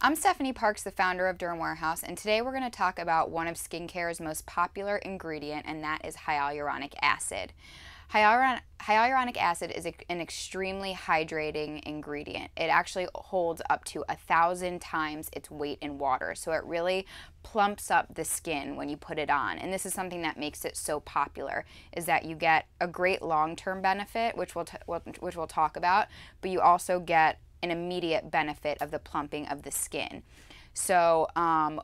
I'm Stephanie Parks, the founder of Derm Warehouse, and today we're going to talk about one of skincare's most popular ingredient, and that is hyaluronic acid. Hyaluron hyaluronic acid is a, an extremely hydrating ingredient. It actually holds up to a thousand times its weight in water, so it really plumps up the skin when you put it on. And this is something that makes it so popular, is that you get a great long-term benefit, which we'll, which we'll talk about, but you also get an immediate benefit of the plumping of the skin. So um,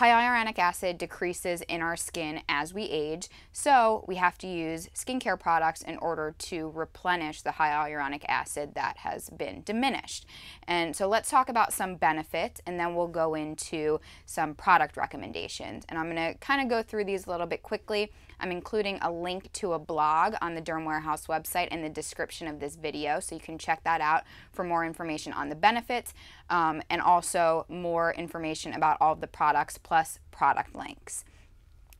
hyaluronic acid decreases in our skin as we age, so we have to use skincare products in order to replenish the hyaluronic acid that has been diminished. And so let's talk about some benefits and then we'll go into some product recommendations. And I'm going to kind of go through these a little bit quickly. I'm including a link to a blog on the Derm Warehouse website in the description of this video, so you can check that out for more information on the benefits um, and also more information about all of the products plus product links.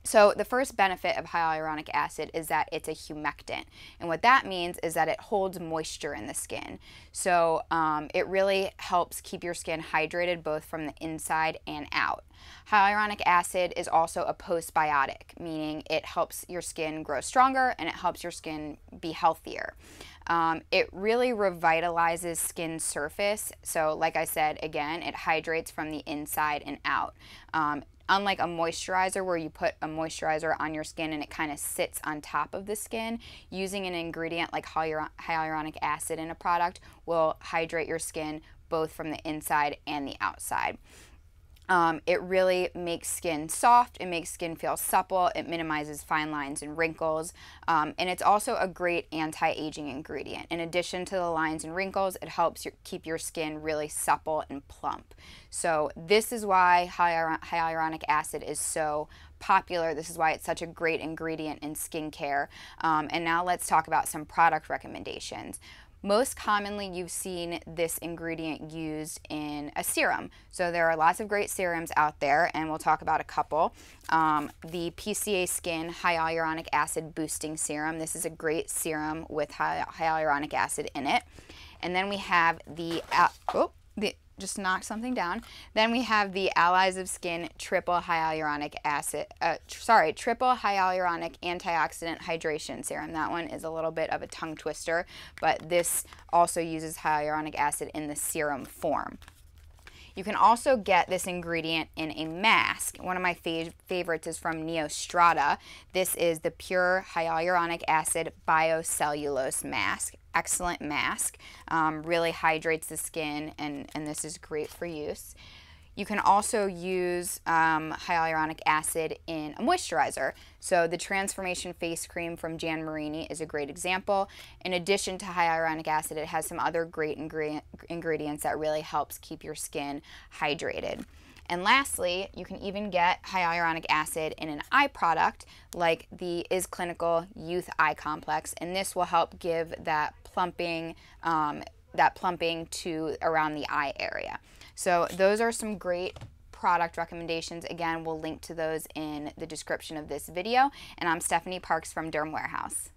So the first benefit of hyaluronic acid is that it's a humectant. And what that means is that it holds moisture in the skin. So um, it really helps keep your skin hydrated both from the inside and out. Hyaluronic acid is also a postbiotic, meaning it helps your skin grow stronger and it helps your skin be healthier. Um, it really revitalizes skin surface. So like I said, again, it hydrates from the inside and out. Um, unlike a moisturizer where you put a moisturizer on your skin and it kind of sits on top of the skin, using an ingredient like hyaluronic acid in a product will hydrate your skin both from the inside and the outside. Um, it really makes skin soft, it makes skin feel supple, it minimizes fine lines and wrinkles, um, and it's also a great anti-aging ingredient. In addition to the lines and wrinkles, it helps your, keep your skin really supple and plump. So this is why hyaluronic acid is so popular. This is why it's such a great ingredient in skincare. Um, and now let's talk about some product recommendations. Most commonly, you've seen this ingredient used in a serum. So there are lots of great serums out there, and we'll talk about a couple. Um, the PCA Skin Hyaluronic Acid Boosting Serum. This is a great serum with hy hyaluronic acid in it. And then we have the, uh, oh, the, just knocked something down. Then we have the Allies of Skin Triple Hyaluronic Acid, uh, tr sorry, Triple Hyaluronic Antioxidant Hydration Serum. That one is a little bit of a tongue twister, but this also uses hyaluronic acid in the serum form. You can also get this ingredient in a mask. One of my fav favorites is from Neostrata. This is the Pure Hyaluronic Acid Biocellulose Mask. Excellent mask, um, really hydrates the skin and, and this is great for use. You can also use um, hyaluronic acid in a moisturizer. So the Transformation Face Cream from Jan Marini is a great example. In addition to hyaluronic acid, it has some other great ingre ingredients that really helps keep your skin hydrated. And lastly, you can even get hyaluronic acid in an eye product like the Is Clinical Youth Eye Complex, and this will help give that plumping um, that plumping to around the eye area. So those are some great product recommendations. Again, we'll link to those in the description of this video. And I'm Stephanie Parks from Derm Warehouse.